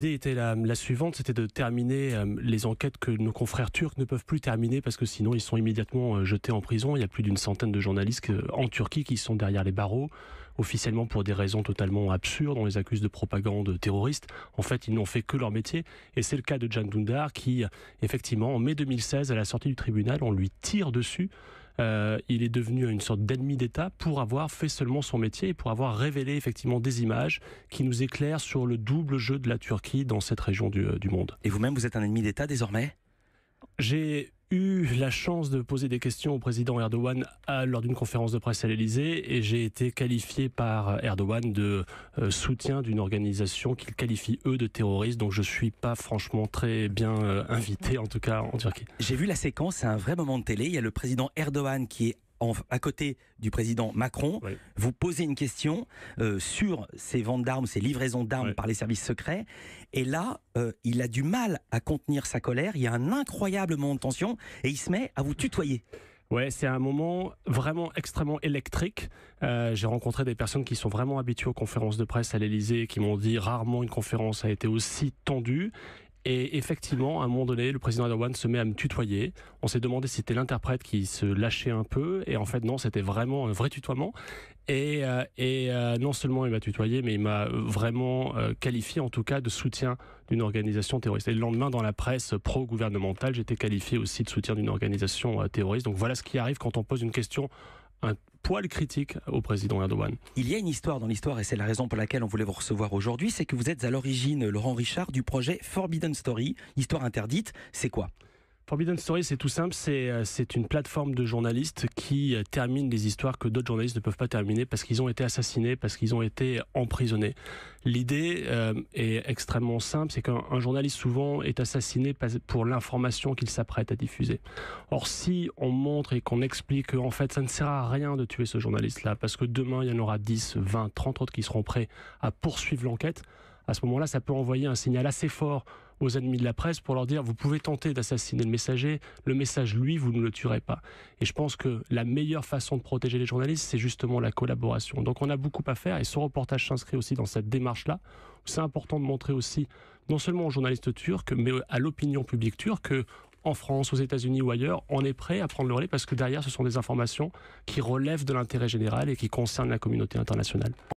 L'idée était la, suivante, c'était de terminer euh, les enquêtes que nos confrères turcs ne peuvent plus terminer parce que sinon ils sont immédiatement euh, jetés en prison. Il y a plus d'une centaine de journalistes en Turquie qui sont derrière les barreaux, officiellement pour des raisons totalement absurdes. On les accuse de propagande terroriste. En fait, ils n'ont fait que leur métier. Et c'est le cas de Jan Dundar qui, euh, effectivement, en mai 2016, à la sortie du tribunal, on lui tire dessus euh, il est devenu une sorte d'ennemi d'État pour avoir fait seulement son métier et pour avoir révélé effectivement des images qui nous éclairent sur le double jeu de la Turquie dans cette région du, euh, du monde. Et vous-même, vous êtes un ennemi d'État désormais J'ai eu la chance de poser des questions au président Erdogan lors d'une conférence de presse à l'Elysée et j'ai été qualifié par Erdogan de euh, soutien d'une organisation qu'il qualifie eux de terroriste. Donc je suis pas franchement très bien euh, invité, en tout cas en Turquie. J'ai vu la séquence, c'est un vrai moment de télé. Il y a le président Erdogan qui est à côté du président Macron, vous posez une question euh, sur ces ventes d'armes, ces livraisons d'armes par les services secrets. Et là, euh, il a du mal à contenir sa colère. Il y a un incroyable moment de tension et il se met à vous tutoyer. Ouais, c'est un moment vraiment extrêmement électrique. Euh, j'ai rencontré des personnes qui sont vraiment habituées aux conférences de presse à l'Elysée, qui m'ont dit rarement une conférence a été aussi tendue. Et effectivement, à un moment donné, le président Erdogan se met à me tutoyer. On s'est demandé si c'était l'interprète qui se lâchait un peu. Et en fait, non, c'était vraiment un vrai tutoiement. Et, euh, euh, non seulement il m'a tutoyé, mais il m'a euh, vraiment qualifié en tout cas de soutien d'une organisation terroriste. Et le lendemain, dans la presse pro-gouvernementale, j'étais qualifié aussi de soutien d'une organisation terroriste. Donc voilà ce qui arrive quand on pose une question un poil critique au président Erdogan. Il y a une histoire dans l'histoire et c'est la raison pour laquelle on voulait vous recevoir aujourd'hui, c'est que vous êtes à l'origine, Laurent Richard, du projet Forbidden Story, histoire interdite. C'est quoi Forbidden Story, c'est tout simple, c'est euh, une plateforme de journalistes qui euh, termine des histoires que d'autres journalistes ne peuvent pas terminer parce qu'ils ont été assassinés, parce qu'ils ont été emprisonnés. L'idée euh, est extrêmement simple, c'est qu'un journaliste souvent est assassiné pour l'information qu'il s'apprête à diffuser. Or, si on montre et qu'on explique qu'en fait, ça ne sert à rien de tuer ce journaliste-là, parce que demain, il y en aura 10, 20, 30 autres qui seront prêts à poursuivre l'enquête, à ce moment-là, ça peut envoyer un signal assez fort aux ennemis de la presse pour leur dire vous pouvez tenter d'assassiner le messager, le message lui, vous ne le tuerez pas. Et je pense que la meilleure façon de protéger les journalistes, c'est justement la collaboration. Donc on a beaucoup à faire et ce reportage s'inscrit aussi dans cette démarche-là. C'est important de montrer aussi non seulement aux journalistes turcs, mais à l'opinion publique turque en France, aux États-Unis ou ailleurs, on est prêt à prendre le relais parce que derrière, ce sont des informations qui relèvent de l'intérêt général et qui concernent la communauté internationale.